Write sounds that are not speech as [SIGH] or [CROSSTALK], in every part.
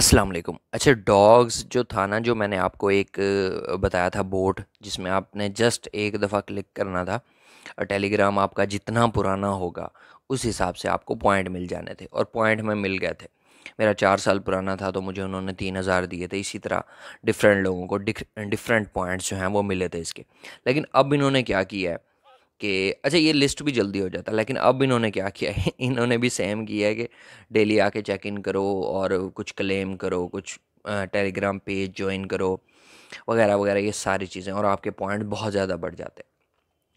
अस्सलाम वालेकुम अच्छा डॉग्स जो था ना जो मैंने आपको एक बताया था बोट जिसमें आपने जस्ट एक दफ़ा क्लिक करना था टेलीग्राम आपका जितना पुराना होगा उस हिसाब से आपको पॉइंट मिल जाने थे और पॉइंट में मिल गए थे मेरा चार साल पुराना था तो मुझे उन्होंने तीन हज़ार दिए थे इसी तरह डिफरेंट लोगों को डिफरेंट पॉइंट्स जो हैं वो मिले थे इसके लेकिन अब इन्होंने क्या किया है कि अच्छा ये लिस्ट भी जल्दी हो जाता लेकिन अब इन्होंने क्या किया है [LAUGHS] इन्होंने भी सेम किया है कि डेली आके चेक इन करो और कुछ क्लेम करो कुछ टेलीग्राम पेज ज्वाइन करो वगैरह वगैरह ये सारी चीज़ें और आपके पॉइंट बहुत ज़्यादा बढ़ जाते हैं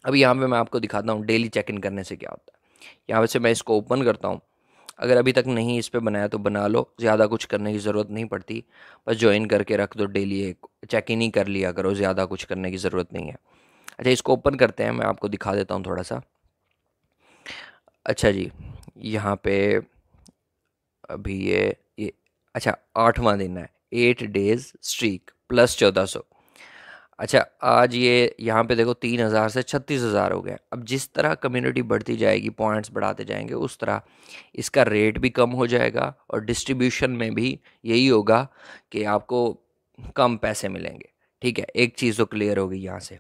अब यहाँ पे मैं आपको दिखाता हूँ डेली चेक इन करने से क्या होता है यहाँ से मैं इसको ओपन करता हूँ अगर अभी तक नहीं इस पर बनाया तो बना लो ज़्यादा कुछ करने की ज़रूरत नहीं पड़ती बस ज्वाइन करके रख दो डेली एक चेक इन ही कर लिया करो ज़्यादा कुछ करने की ज़रूरत नहीं है अच्छा इसको ओपन करते हैं मैं आपको दिखा देता हूँ थोड़ा सा अच्छा जी यहाँ पे अभी ये ये अच्छा आठवां दिन है एट डेज स्ट्रीक प्लस चौदह सौ अच्छा आज ये यहाँ पे देखो तीन हज़ार से छत्तीस हज़ार हो गया अब जिस तरह कम्युनिटी बढ़ती जाएगी पॉइंट्स बढ़ाते जाएंगे उस तरह इसका रेट भी कम हो जाएगा और डिस्ट्रीब्यूशन में भी यही होगा कि आपको कम पैसे मिलेंगे ठीक है एक चीज़ तो क्लियर होगी यहाँ से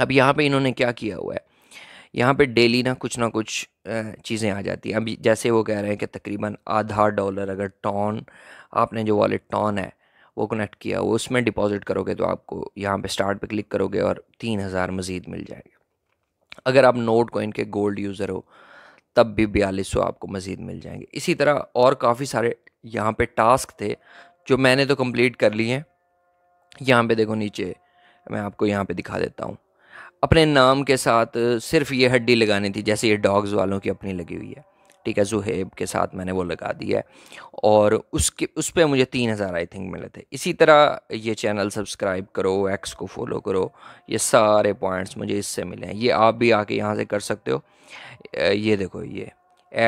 अब यहाँ पे इन्होंने क्या किया हुआ है यहाँ पे डेली ना कुछ ना कुछ चीज़ें आ जाती हैं अभी जैसे वो कह रहे हैं कि तकरीबन आधा डॉलर अगर टॉन आपने जो वॉलेट टॉन है वो कनेक्ट किया वो उसमें डिपॉजिट करोगे तो आपको यहाँ पे स्टार्ट पे क्लिक करोगे और तीन हज़ार मज़ीद मिल जाएंगे अगर आप नोट को के गोल्ड यूज़र हो तब भी बयालीस सौ आपको मज़ीद मिल जाएंगे इसी तरह और काफ़ी सारे यहाँ पे टास्क थे जो मैंने तो कंप्लीट कर लिए हैं यहाँ पे देखो नीचे मैं आपको यहाँ पे दिखा देता हूँ अपने नाम के साथ सिर्फ ये हड्डी लगानी थी जैसे ये डॉग्स वालों की अपनी लगी हुई है ठीक है जुहेब के साथ मैंने वो लगा दिया है और उसके उस पर मुझे तीन हज़ार आई थिंक मिले थे इसी तरह ये चैनल सब्सक्राइब करो एक्स को फॉलो करो ये सारे पॉइंट्स मुझे इससे मिले हैं ये आप भी आके यहाँ से कर सकते हो ये देखो ये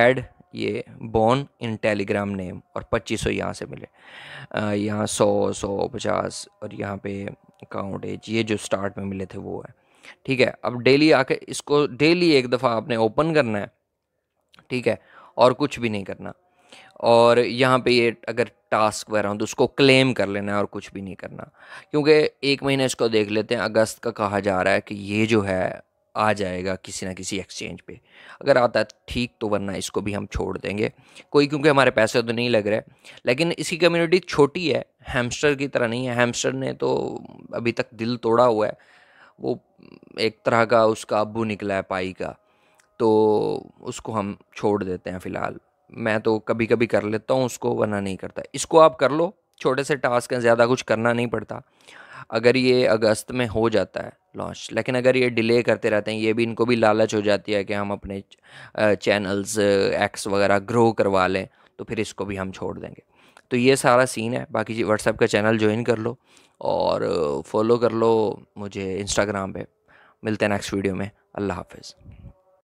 एड ये बॉन इन टेलीग्राम नेम और पच्चीस सौ यहाँ से मिले यहाँ सौ सौ पचास और यहाँ पे अकाउंट एज ये जो स्टार्ट में मिले थे वो है ठीक है अब डेली आके इसको डेली एक दफ़ा आपने ओपन करना है ठीक है और कुछ भी नहीं करना और यहाँ पे ये अगर टास्क वगैरह हो तो उसको क्लेम कर लेना है और कुछ भी नहीं करना क्योंकि एक महीने इसको देख लेते हैं अगस्त का कहा जा रहा है कि ये जो है आ जाएगा किसी ना किसी एक्सचेंज पे अगर आता है तो ठीक तो वरना इसको भी हम छोड़ देंगे कोई क्योंकि हमारे पैसे तो नहीं लग रहे लेकिन इसकी कम्युनिटी छोटी है हैमस्टर की तरह नहीं है हैमस्टर ने तो अभी तक दिल तोड़ा हुआ है वो एक तरह का उसका अबू निकला है पाई का तो उसको हम छोड़ देते हैं फ़िलहाल मैं तो कभी कभी कर लेता हूँ उसको वरना नहीं करता इसको आप कर लो छोटे से टास्क हैं ज़्यादा कुछ करना नहीं पड़ता अगर ये अगस्त में हो जाता है लॉन्च लेकिन अगर ये डिले करते रहते हैं ये भी इनको भी लालच हो जाती है कि हम अपने चैनल्स एक्स वगैरह ग्रो करवा लें तो फिर इसको भी हम छोड़ देंगे तो ये सारा सीन है बाकी जी व्हाट्सएप का चैनल ज्वाइन कर लो और फॉलो uh, कर लो मुझे इंस्टाग्राम पे मिलते हैं नेक्स्ट वीडियो में अल्लाह हाफिज़